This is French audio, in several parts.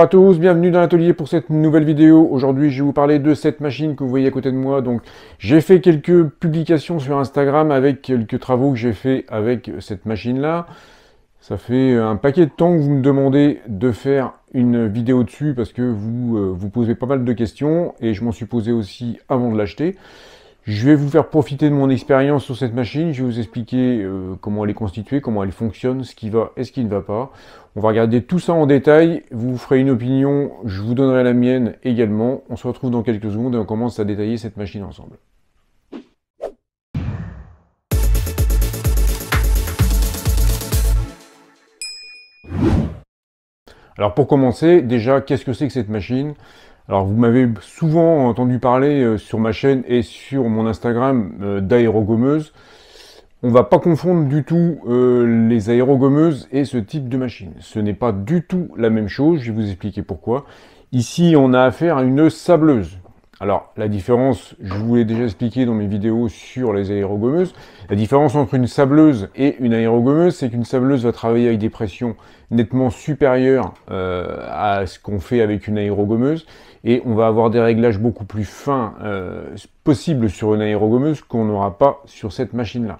Bonjour à tous, bienvenue dans l'atelier pour cette nouvelle vidéo. Aujourd'hui, je vais vous parler de cette machine que vous voyez à côté de moi. Donc, j'ai fait quelques publications sur Instagram avec quelques travaux que j'ai fait avec cette machine-là. Ça fait euh, un paquet de temps que vous me demandez de faire une vidéo dessus parce que vous euh, vous posez pas mal de questions et je m'en suis posé aussi avant de l'acheter. Je vais vous faire profiter de mon expérience sur cette machine. Je vais vous expliquer euh, comment elle est constituée, comment elle fonctionne, ce qui va et ce qui ne va pas. On va regarder tout ça en détail. Vous ferez une opinion. Je vous donnerai la mienne également. On se retrouve dans quelques secondes et on commence à détailler cette machine ensemble. Alors pour commencer, déjà, qu'est-ce que c'est que cette machine alors vous m'avez souvent entendu parler euh, sur ma chaîne et sur mon Instagram euh, d'aérogommeuse. On va pas confondre du tout euh, les aérogommeuses et ce type de machine. Ce n'est pas du tout la même chose, je vais vous expliquer pourquoi. Ici on a affaire à une sableuse. Alors, la différence, je vous l'ai déjà expliqué dans mes vidéos sur les aérogommeuses, la différence entre une sableuse et une aérogommeuse, c'est qu'une sableuse va travailler avec des pressions nettement supérieures euh, à ce qu'on fait avec une aérogommeuse, et on va avoir des réglages beaucoup plus fins euh, possibles sur une aérogommeuse qu'on n'aura pas sur cette machine-là.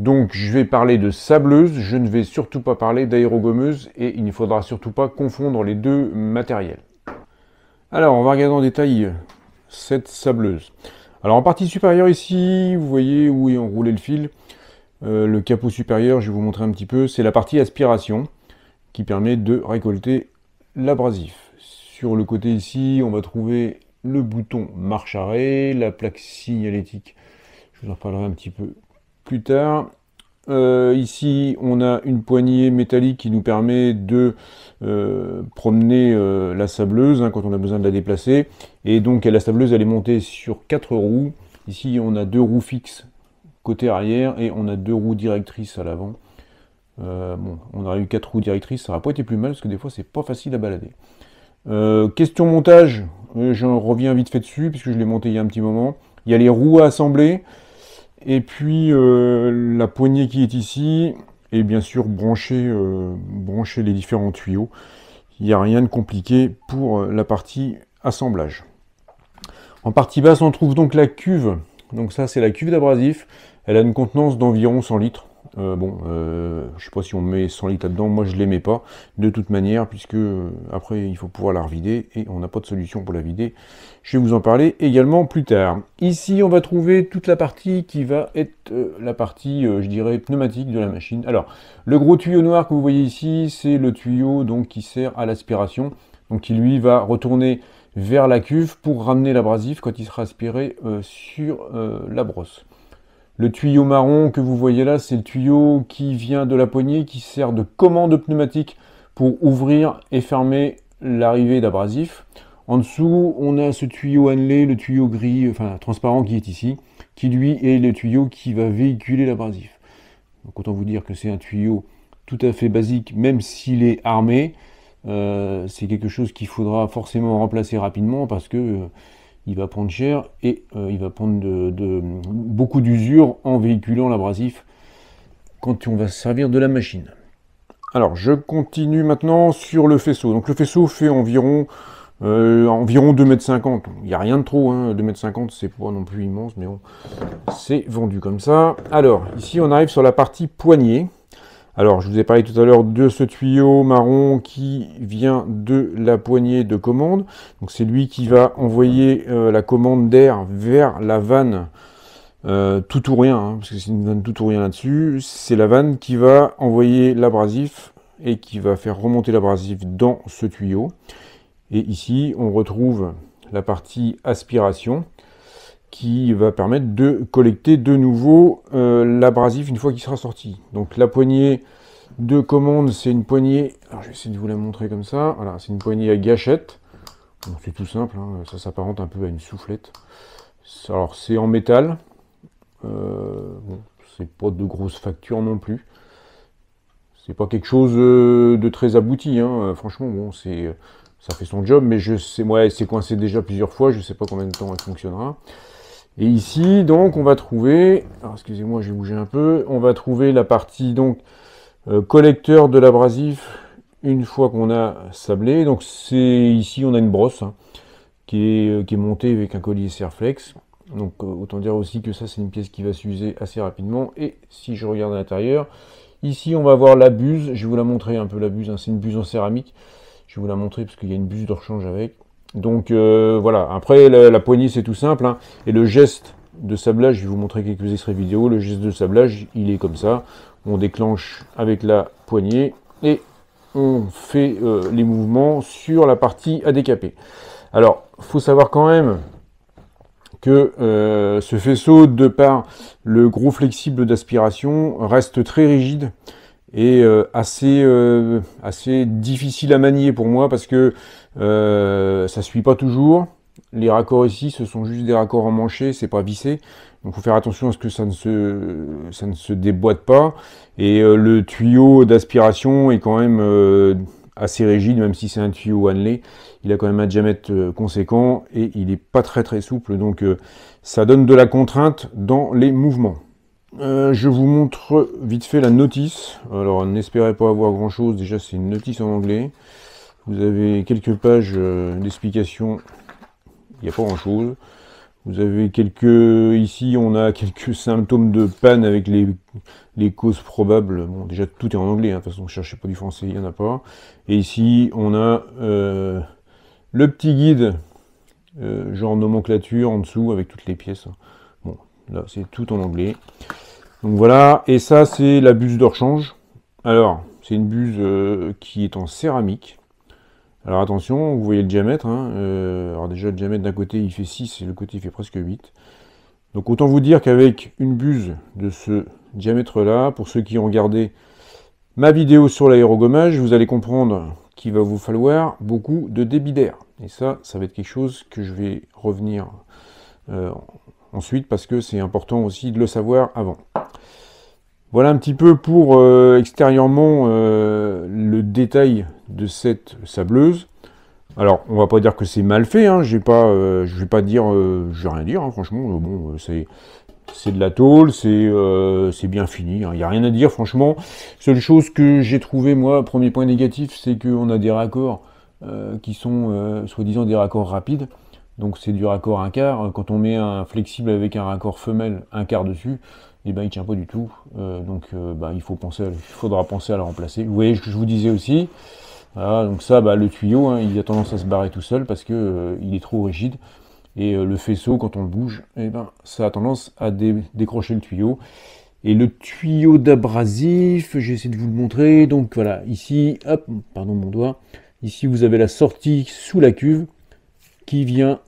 Donc je vais parler de sableuse, je ne vais surtout pas parler d'aérogommeuse et il ne faudra surtout pas confondre les deux matériels. Alors on va regarder en détail cette sableuse. Alors en partie supérieure ici, vous voyez où est enroulé le fil. Euh, le capot supérieur, je vais vous montrer un petit peu, c'est la partie aspiration qui permet de récolter l'abrasif. Sur le côté ici, on va trouver le bouton marche arrêt, la plaque signalétique, je vous en parlerai un petit peu plus tard. Euh, ici, on a une poignée métallique qui nous permet de euh, promener euh, la sableuse hein, quand on a besoin de la déplacer. Et donc, la sableuse, elle est montée sur quatre roues. Ici, on a deux roues fixes côté arrière et on a deux roues directrices à l'avant. bon, on aurait eu quatre roues directrices, ça n'aurait pas été plus mal parce que des fois, c'est pas facile à balader. question montage, j'en reviens vite fait dessus puisque je l'ai monté il y a un petit moment. Il y a les roues à assembler. Et puis euh, la poignée qui est ici, et bien sûr brancher, euh, brancher les différents tuyaux. Il n'y a rien de compliqué pour euh, la partie assemblage. En partie basse, on trouve donc la cuve. Donc ça, c'est la cuve d'abrasif. Elle a une contenance d'environ 100 litres. Euh, bon, je euh, je sais pas si on met 100 litres là-dedans, moi je ne les mets pas, de toute manière, puisque euh, après il faut pouvoir la revider, et on n'a pas de solution pour la vider. Je vais vous en parler également plus tard. Ici, on va trouver toute la partie qui va être la partie, je dirais, pneumatique de la machine. Alors, le gros tuyau noir que vous voyez ici, c'est le tuyau donc qui sert à l'aspiration, donc qui lui va retourner vers la cuve pour ramener l'abrasif quand il sera aspiré sur la brosse. Le tuyau marron que vous voyez là, c'est le tuyau qui vient de la poignée, qui sert de commande pneumatique pour ouvrir et fermer l'arrivée d'abrasif. En dessous, on a ce tuyau annelé, le tuyau gris, enfin transparent qui est ici, qui lui est le tuyau qui va véhiculer l'abrasif. Donc autant vous dire que c'est un tuyau tout à fait basique, même s'il est armé. Euh, c'est quelque chose qu'il faudra forcément remplacer rapidement parce que euh, il va prendre cher et euh, il va prendre de, beaucoup d'usure en véhiculant l'abrasif quand on va servir de la machine. Alors je continue maintenant sur le faisceau. Donc le faisceau fait environ euh, environ 2 m Il n'y a rien de trop, hein. mètres, m 50 c'est pas non plus immense, mais bon, c'est vendu comme ça. Alors ici on arrive sur la partie poignée. Alors, je vous ai parlé tout à l'heure de ce tuyau marron qui vient de la poignée de commande. Donc, c'est lui qui va envoyer euh, la commande d'air vers la vanne euh, tout ou rien, hein, parce que c'est une vanne tout ou rien là-dessus. C'est la vanne qui va envoyer l'abrasif et qui va faire remonter l'abrasif dans ce tuyau. Et ici, on retrouve la partie aspiration qui va permettre de collecter de nouveau euh, l'abrasif une fois qu'il sera sorti. Donc la poignée de commande, c'est une poignée, alors je vais essayer de vous la montrer comme ça, voilà, c'est une poignée à gâchette, c'est tout simple, hein. ça s'apparente un peu à une soufflette. Alors c'est en métal, euh, c'est pas de grosse facture non plus, c'est pas quelque chose euh, de très abouti, hein. franchement, bon, c'est ça fait son job, mais je sais, moi, elle c'est coincé déjà plusieurs fois, je sais pas combien de temps elle fonctionnera. Et ici, donc, on va trouver, excusez-moi, j'ai bougé un peu, on va trouver la partie, donc, euh, collecteur de l'abrasif, une fois qu'on a sablé. Donc, c'est ici, on a une brosse, hein, euh, qui, est, montée avec un collier Serflex. Donc, euh, autant dire aussi que ça, c'est une pièce qui va s'user assez rapidement. Et si je regarde à l'intérieur, ici, on va voir la buse. Je vais vous la montrer un peu, la buse, hein. c'est une buse en céramique. Je vais vous la montrer parce qu'il y a une buse de rechange avec. Donc euh, voilà, après la, poignée c'est tout simple, hein. et le geste de sablage, je vais vous montrer quelques extraits vidéo, le geste de sablage il est comme ça, on déclenche avec la poignée et on fait euh, les mouvements sur la partie à décaper. Alors, faut savoir quand même que euh, ce faisceau, de par le gros flexible d'aspiration, reste très rigide et assez, assez difficile à manier pour moi parce que euh, ça suit pas toujours. Les raccords ici, ce sont juste des raccords en emmanchés, c'est pas vissé. Donc faut faire attention à ce que ça ne se, ça déboîte pas. Et euh, le tuyau d'aspiration est quand même euh, assez rigide, même si c'est un tuyau annelé. Il a quand même un diamètre conséquent et il n'est pas très très souple. Donc ça donne de la contrainte dans les mouvements. je vous montre vite fait la notice. Alors n'espérez pas avoir grand chose, déjà c'est une notice en anglais. Vous avez quelques pages euh, d'explication. il n'y a pas grand chose. Vous avez quelques. Ici, on a quelques symptômes de panne avec les, les causes probables. Bon, déjà, tout est en anglais, hein, de toute façon, ne cherchais pas du français, il n'y en a pas. Et ici, on a euh, le petit guide, euh, genre nomenclature en dessous, avec toutes les pièces. Bon, là, c'est tout en anglais. Donc voilà, et ça, c'est la buse de rechange. Alors, c'est une buse qui est en céramique. Alors attention, vous voyez le diamètre. Hein, euh, alors déjà, le diamètre d'un côté, il fait 6 et le côté, il fait presque 8. Donc autant vous dire qu'avec une buse de ce diamètre-là, pour ceux qui ont regardé ma vidéo sur l'aérogommage, vous allez comprendre qu'il va vous falloir beaucoup de débit d'air. Et ça, ça va être quelque chose que je vais revenir euh, ensuite parce que c'est important aussi de le savoir avant. Voilà un petit peu pour euh, extérieurement euh, le détail de cette sableuse. Alors, on va pas dire que c'est mal fait, hein, j'ai pas, euh, je vais pas dire, je vais rien dire, hein, franchement, bon, c'est, de la tôle, c'est bien fini, il hein. n'y a rien à dire franchement. Seule chose que j'ai trouvé moi, premier point négatif, c'est qu'on a des raccords qui sont soi-disant des raccords rapides. Donc c'est du raccord un quart. Quand on met un flexible avec un raccord femelle un quart dessus, il eh ne ben, il tient pas du tout. Euh, donc euh, ben, il faut penser, il faudra penser à la remplacer. Vous voyez ce que je vous disais aussi. donc ça, bah, le tuyau, hein, il a tendance à se barrer tout seul parce que euh, il est trop rigide. Et le faisceau, quand on le bouge, et eh ben, ça a tendance à décrocher le tuyau. Et le tuyau d'abrasif, j'ai essayé de vous le montrer. Donc voilà, ici, hop, pardon mon doigt. Ici, vous avez la sortie sous la cuve qui vient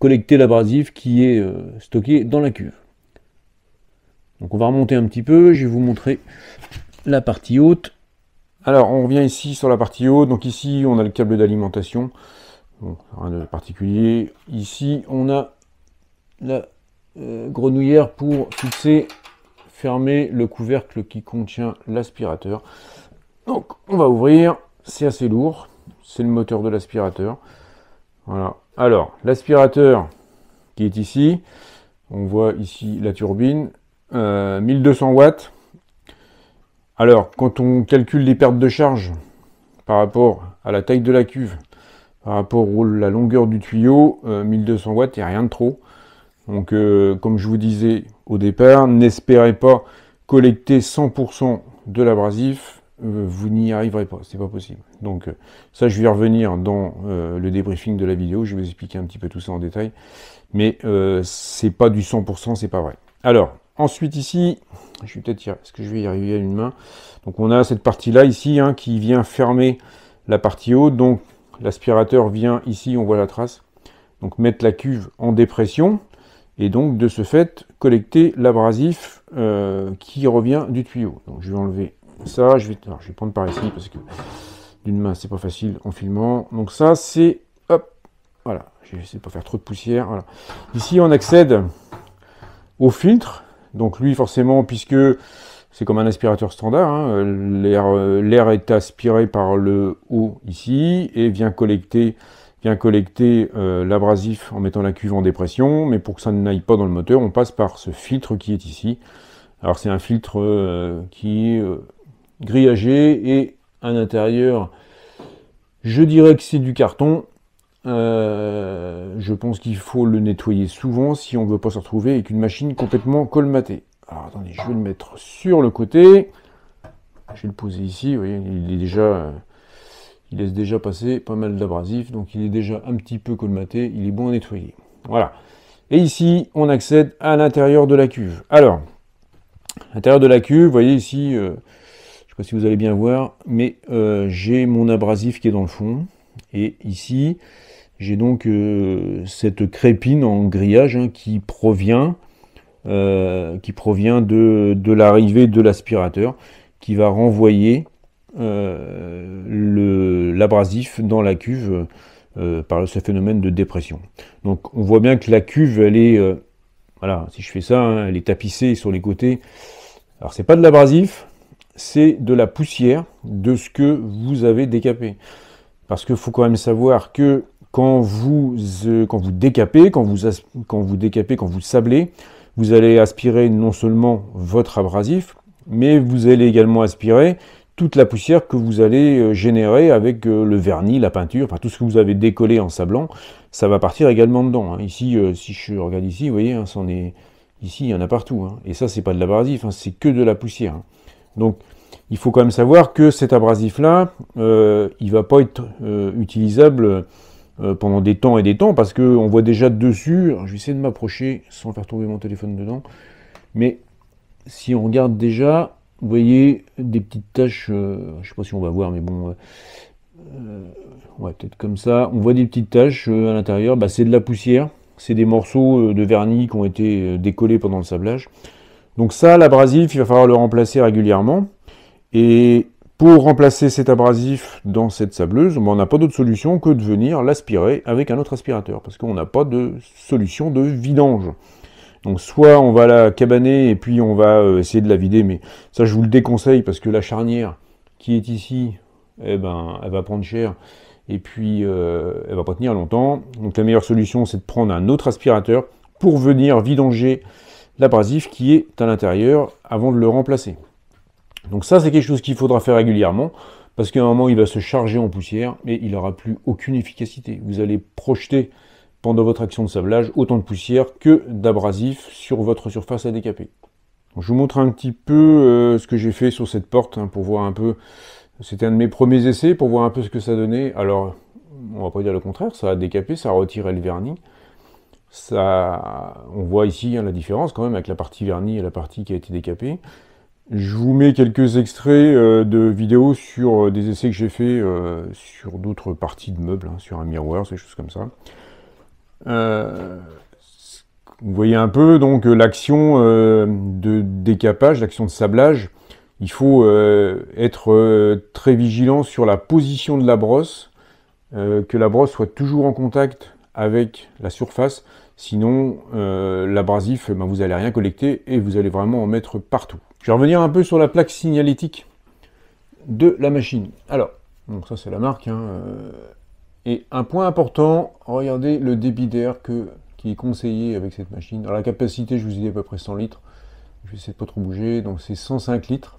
collecter l'abrasif qui est stocké dans la cuve. Donc on va remonter un petit peu, je vais vous montrer la partie haute. Alors on revient ici sur la partie haute, donc ici on a le câble d'alimentation, bon, rien de particulier. Ici on a la euh, grenouillère pour fixer, fermer le couvercle qui contient l'aspirateur. Donc on va ouvrir, c'est assez lourd, c'est le moteur de l'aspirateur. Voilà. Alors l'aspirateur qui est ici, on voit ici la turbine, 1200 euh, watts. Alors, quand on calcule les pertes de charge par rapport à la taille de la cuve, par rapport à la longueur du tuyau, 1200 euh, watts, et a rien de trop. Donc, euh, comme je vous disais au départ, n'espérez pas collecter 100% de l'abrasif, vous n'y arriverez pas, c'est pas possible. Donc ça, je vais revenir dans le débriefing de la vidéo, je vais vous expliquer un petit peu tout ça en détail, mais c'est pas du 100%, c'est pas vrai. Alors, Ensuite ici, je vais peut-être est-ce que je vais y arriver à une main Donc on a cette partie-là ici hein, qui vient fermer la partie haute. Donc l'aspirateur vient ici, on voit la trace. Donc mettre la cuve en dépression et donc de ce fait collecter l'abrasif euh, qui revient du tuyau. Donc je vais enlever ça, je vais, je vais prendre par ici parce que d'une main c'est pas facile en filmant. Donc ça c'est, hop, voilà, j'essaie de pas faire trop de poussière. Ici on accède au filtre donc lui, forcément, puisque c'est comme un aspirateur standard, hein, euh, l'air est aspiré par le haut ici et vient collecter collecter euh, l'abrasif en mettant la cuve en dépression, mais pour que ça n'aille pas dans le moteur, on passe par ce filtre qui est ici. Alors c'est un filtre euh, qui est grillagé et à l'intérieur, je dirais que c'est du carton, euh, je pense qu'il faut le nettoyer souvent si on ne veut pas se retrouver avec une machine complètement colmatée. Alors attendez, je vais le mettre sur le côté. Je vais le poser ici, vous voyez, il est déjà. Euh, il laisse déjà passer pas mal d'abrasif, donc il est déjà un petit peu colmaté, il est bon à nettoyer. Voilà. Et ici, on accède à l'intérieur de la cuve. Alors, l'intérieur de la cuve, vous voyez ici, euh, je ne sais pas si vous allez bien voir, mais j'ai mon abrasif qui est dans le fond. Et ici, j'ai donc euh, cette crépine en grillage hein, qui provient, euh, qui provient de, l'arrivée de l'aspirateur qui va renvoyer euh, l'abrasif dans la cuve par ce phénomène de dépression. Donc on voit bien que la cuve, elle est, voilà, si je fais ça, hein, elle est tapissée sur les côtés. Alors c'est pas de l'abrasif, c'est de la poussière de ce que vous avez décapé. Parce qu'il faut quand même savoir que quand vous, euh, quand vous décapez, quand vous, quand vous décapez, quand vous sablez, vous allez aspirer non seulement votre abrasif, mais vous allez également aspirer toute la poussière que vous allez euh, générer avec euh, le vernis, la peinture, enfin tout ce que vous avez décollé en sablant, ça va partir également dedans. Hein. Ici, si je regarde ici, vous voyez, hein, est... ici il y en a partout. Hein. Et ça, c'est pas de l'abrasif, c'est que de la poussière. Donc, il faut quand même savoir que cet abrasif-là, il il va pas être utilisable euh, pendant des temps et des temps, parce qu'on voit déjà dessus, je vais essayer de m'approcher sans faire tomber mon téléphone dedans, mais si on regarde déjà, vous voyez des petites taches, euh, je ne sais pas si on va voir, mais bon, euh, ouais, peut-être comme ça, on voit des petites taches à l'intérieur, bah, c'est de la poussière, c'est des morceaux de vernis qui ont été décollés pendant le sablage. Donc ça, l'abrasif, il va falloir le remplacer régulièrement. Et pour remplacer cet abrasif dans cette sableuse, ben, on n'a pas d'autre solution que de venir l'aspirer avec un autre aspirateur, parce qu'on n'a pas de solution de vidange. Donc soit on va la cabaner et puis on va euh, essayer de la vider, mais ça je vous le déconseille parce que la charnière qui est ici, eh ben, elle va prendre cher et puis elle euh, elle va pas tenir longtemps. Donc la meilleure solution c'est de prendre un autre aspirateur pour venir vidanger l'abrasif qui est à l'intérieur avant de le remplacer. Donc ça, c'est quelque chose qu'il faudra faire régulièrement, parce qu'à un moment, il va se charger en poussière et il n'aura plus aucune efficacité. Vous allez projeter pendant votre action de sablage autant de poussière que d'abrasif sur votre surface à décaper. je vous montre un petit peu euh, ce que j'ai fait sur cette porte hein, pour voir un peu. C'était un de mes premiers essais pour voir un peu ce que ça donnait. Alors, on ne va pas dire le contraire, ça a décapé, ça a retiré le vernis. Ça, on voit ici hein, la différence quand même avec la partie vernie et la partie qui a été décapée. Je vous mets quelques extraits euh, de vidéos sur euh, des essais que j'ai fait euh, sur d'autres parties de meubles, hein, sur un miroir, ces choses comme ça. vous voyez un peu donc l'action de décapage, l'action de sablage. Il faut être très vigilant sur la position de la brosse, que la brosse soit toujours en contact avec la surface, sinon l'abrasif, ben, vous n'allez rien collecter et vous allez vraiment en mettre partout. Je vais revenir un peu sur la plaque signalétique de la machine. Alors, donc ça c'est la marque. Hein, euh, et un point important, regardez le débit d'air qui est conseillé avec cette machine. Alors la capacité, je vous ai dit à peu près 100 litres. Je vais essayer de pas trop bouger. Donc c'est 105 litres.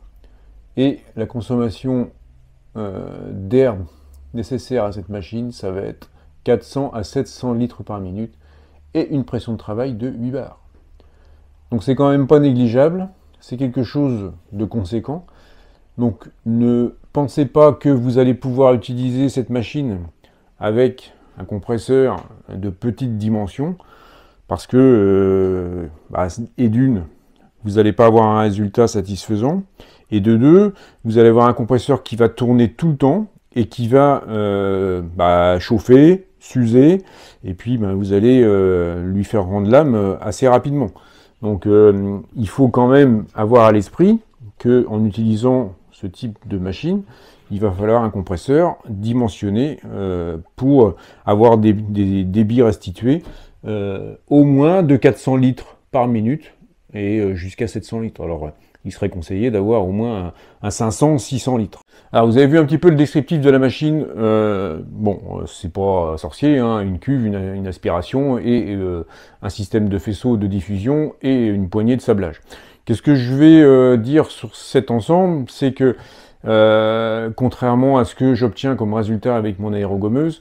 Et la consommation d'herbe euh, d'air nécessaire à cette machine, ça va être 400 à 700 litres par minute et une pression de travail de 8 bars. Donc c'est quand même pas négligeable c'est quelque chose de conséquent. Donc ne pensez pas que vous allez pouvoir utiliser cette machine avec un compresseur de petite dimension, parce que, euh, bah, et d'une, vous n'allez pas avoir un résultat satisfaisant, et de deux, vous allez avoir un compresseur qui va tourner tout le temps et qui va euh, bah, chauffer, s'user, et puis bah, vous allez euh, lui faire rendre l'âme assez rapidement. Donc euh, il faut quand même avoir à l'esprit qu'en utilisant ce type de machine, il va falloir un compresseur dimensionné euh, pour avoir des, débits restitués euh, au moins de 400 litres par minute et jusqu'à 700 litres il serait conseillé d'avoir au moins un, 500-600 litres. Alors vous avez vu un petit peu le descriptif de la machine, euh, bon euh, c'est pas sorcier, hein, une cuve, une, aspiration et euh, un système de faisceau de diffusion et une poignée de sablage. Qu'est-ce que je vais dire sur cet ensemble C'est que contrairement à ce que j'obtiens comme résultat avec mon aérogommeuse,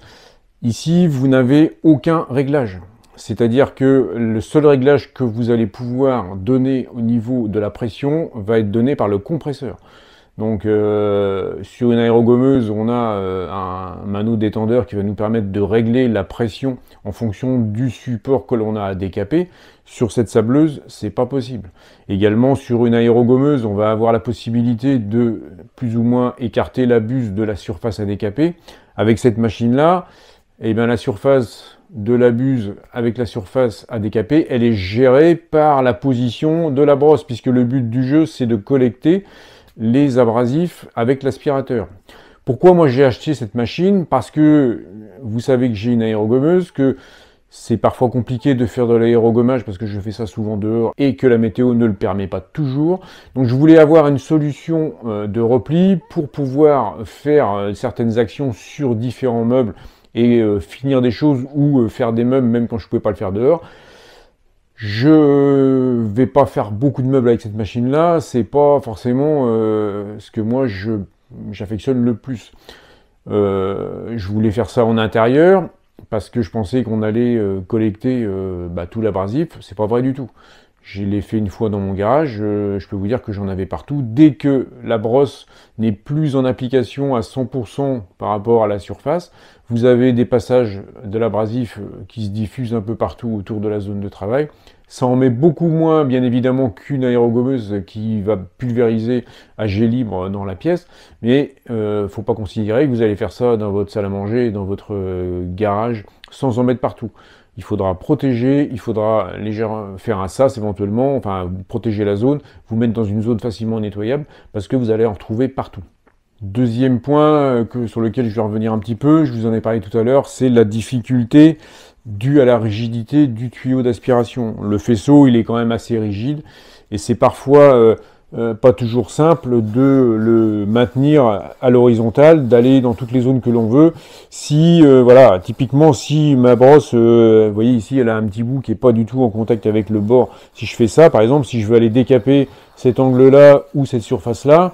ici vous n'avez aucun réglage. C'est-à-dire que le seul réglage que vous allez pouvoir donner au niveau de la pression va être donné par le compresseur. Donc euh, sur une aérogommeuse, on a euh, un manou détendeur qui va nous permettre de régler la pression en fonction du support que l'on a à décaper. Sur cette sableuse, c'est pas possible. Également sur une aérogommeuse, on va avoir la possibilité de plus ou moins écarter la buse de la surface à décaper. Avec cette machine-là, eh bien, la surface de la buse avec la surface à décaper, elle est gérée par la position de la brosse, puisque le but du jeu, c'est de collecter les abrasifs avec l'aspirateur. Pourquoi moi j'ai acheté cette machine Parce que vous savez que j'ai une aérogommeuse, que c'est parfois compliqué de faire de l'aérogommage parce que je fais ça souvent dehors et que la météo ne le permet pas toujours. Donc je voulais avoir une solution euh, de repli pour pouvoir faire euh, certaines actions sur différents meubles et euh, finir des choses ou euh, faire des meubles même quand je pouvais pas le faire dehors. Je vais pas faire beaucoup de meubles avec cette machine là, c'est pas forcément euh, ce que moi je j'affectionne le plus. je voulais faire ça en intérieur parce que je pensais qu'on allait collecter bah, tout l'abrasif, c'est pas vrai du tout. Je l'ai fait une fois dans mon garage, euh, je peux vous dire que j'en avais partout. Dès que la brosse n'est plus en application à 100% par rapport à la surface, vous avez des passages de l'abrasif euh, qui se diffusent un peu partout autour de la zone de travail. Ça en met beaucoup moins, bien évidemment, qu'une aérogommeuse qui va pulvériser à jet libre dans la pièce. Mais ne euh, faut pas considérer que vous allez faire ça dans votre salle à manger, dans votre garage, sans en mettre partout il faudra protéger, il faudra légèrement faire un sas éventuellement, enfin protéger la zone, vous mettre dans une zone facilement nettoyable, parce que vous allez en retrouver partout. Deuxième point euh, que, sur lequel je vais revenir un petit peu, je vous en ai parlé tout à l'heure, c'est la difficulté due à la rigidité du tuyau d'aspiration. Le faisceau, il est quand même assez rigide, et c'est parfois... Euh, euh, pas toujours simple de le maintenir à l'horizontale, d'aller dans toutes les zones que l'on veut. Si, euh, voilà, typiquement, si ma brosse, euh, vous voyez ici, elle a un petit bout qui est pas du tout en contact avec le bord. Si je fais ça, par exemple, si je veux aller décaper cet angle-là ou cette surface-là,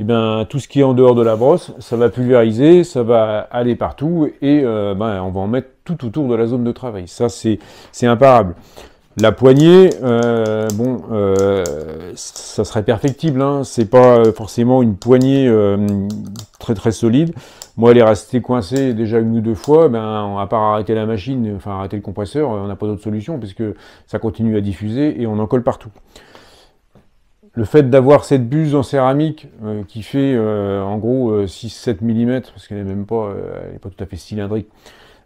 eh bien, tout ce qui est en dehors de la brosse, ça va pulvériser, ça va aller partout et ben, on va en mettre tout autour de la zone de travail. Ça, c'est imparable. La poignée, euh, bon, euh, ça serait perfectible. Hein. C'est pas euh, forcément une poignée très très solide. Moi, elle est restée coincée déjà une ou deux fois. Ben, à part arrêter la machine, enfin arrêter le compresseur, on n'a pas d'autre solution puisque ça continue à diffuser et on en colle partout. Le fait d'avoir cette buse en céramique qui fait en gros 6-7 mm, parce qu'elle n'est même pas tout à fait cylindrique.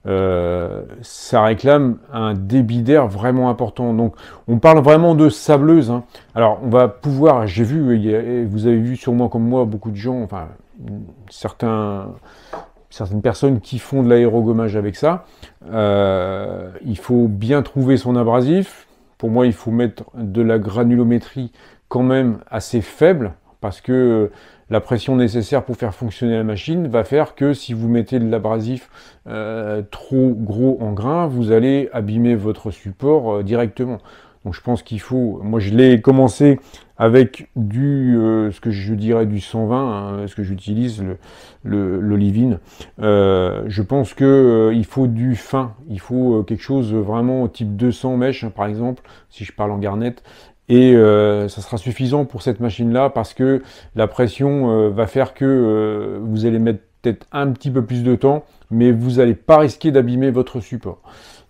Euh, ça réclame un débit d'air vraiment important. Donc on parle vraiment de sableuse. Hein. Alors on va pouvoir, j'ai vu, vous avez vu sûrement comme moi beaucoup de gens, enfin certaines personnes qui font de l'aérogommage avec ça. Euh, il faut bien trouver son abrasif. Pour moi, il faut mettre de la granulométrie quand même assez faible. Parce que euh, la pression nécessaire pour faire fonctionner la machine va faire que si vous mettez de l'abrasif euh, trop gros en grain, vous allez abîmer votre support euh, directement. Donc je pense qu'il faut. Moi je l'ai commencé avec du ce que je dirais du 120, hein, ce que j'utilise le, je pense que il faut du fin, il faut quelque chose vraiment type 200 mèches hein, par exemple, si je parle en garnette, et euh, ça sera suffisant pour cette machine-là parce que la pression euh, va faire que euh, vous allez mettre peut-être un petit peu plus de temps, mais vous n'allez pas risquer d'abîmer votre support.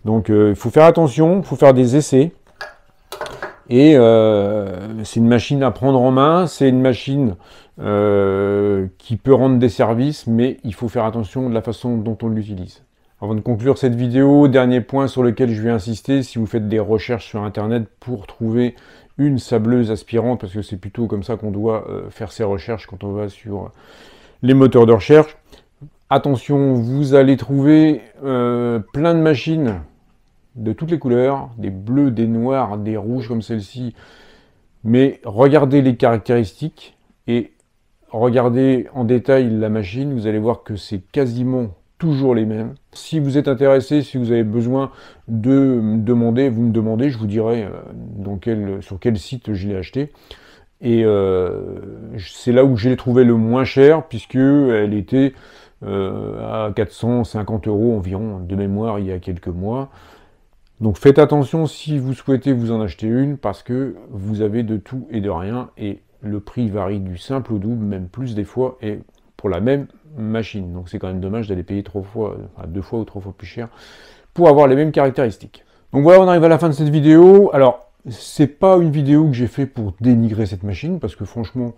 Donc il faut faire attention, il faut faire des essais. Et c'est une machine à prendre en main, c'est une machine qui peut rendre des services, mais il faut faire attention de la façon dont on l'utilise. Avant de conclure cette vidéo, dernier point sur lequel je vais insister, si vous faites des recherches sur Internet pour trouver une sableuse aspirante, parce que c'est plutôt comme ça qu'on doit euh, faire ses recherches quand on va sur euh, les moteurs de recherche. Attention, vous allez trouver euh, plein de machines de toutes les couleurs, des bleus, des noirs, des rouges comme celle-ci. Mais regardez les caractéristiques et regardez en détail la machine, vous allez voir que c'est quasiment toujours les mêmes. Si vous êtes intéressé, si vous avez besoin de me demander, vous me demandez, je vous dirai euh, sur quel site je l'ai acheté. Et euh, c'est là où je l'ai trouvé le moins cher, puisque elle était euh, à 450 euros environ de mémoire il y a quelques mois. Donc faites attention si vous souhaitez vous en acheter une, parce que vous avez de tout et de rien, et le prix varie du simple au double, même plus des fois, et pour la même machine. Donc c'est quand même dommage d'aller payer trois fois, deux fois ou trois fois plus cher pour avoir les mêmes caractéristiques. Donc voilà, on arrive à la fin de cette vidéo. Alors, c'est pas une vidéo que j'ai fait pour dénigrer cette machine, parce que franchement,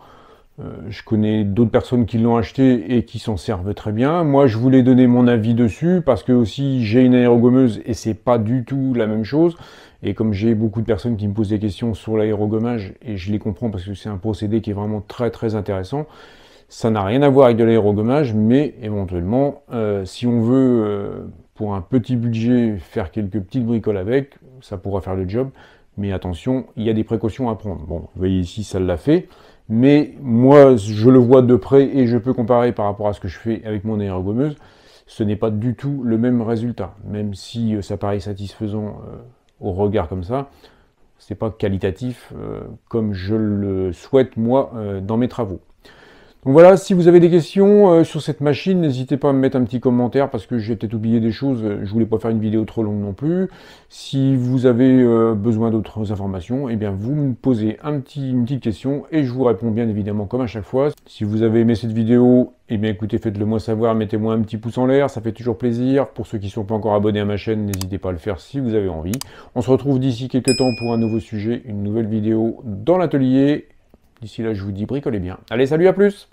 euh, je connais d'autres personnes qui l'ont acheté et qui s'en servent très bien. Moi, je voulais donner mon avis dessus, parce que aussi j'ai une aérogommeuse et c'est pas du tout la même chose. Et comme j'ai beaucoup de personnes qui me posent des questions sur l'aérogommage, et je les comprends parce que c'est un procédé qui est vraiment très très intéressant, ça n'a rien à voir avec de l'aérogommage, mais éventuellement, euh, si on veut, euh, pour un petit budget, faire quelques petites bricoles avec, ça pourra faire le job. Mais attention, il y a des précautions à prendre. Bon, vous voyez ici, ça l'a fait. Mais moi, je le vois de près et je peux comparer par rapport à ce que je fais avec mon aérogommeuse. Ce n'est pas du tout le même résultat. Même si euh, ça paraît satisfaisant au regard comme ça, c'est pas qualitatif comme je le souhaite moi dans mes travaux. Donc voilà, si vous avez des questions euh, sur cette machine, n'hésitez pas à me mettre un petit commentaire parce que j'ai peut-être oublié des choses, euh, je voulais pas faire une vidéo trop longue non plus. Si vous avez euh, besoin d'autres informations, eh bien vous me posez une petite question et je vous réponds bien évidemment comme à chaque fois. Si vous avez aimé cette vidéo, eh bien écoutez, faites-le moi savoir, mettez-moi un petit pouce en l'air, ça fait toujours plaisir. Pour ceux qui ne sont pas encore abonnés à ma chaîne, n'hésitez pas à le faire si vous avez envie. On se retrouve d'ici quelques temps pour un nouveau sujet, une nouvelle vidéo dans l'atelier D'ici là, je vous dis bricolez bien. Allez, salut, à plus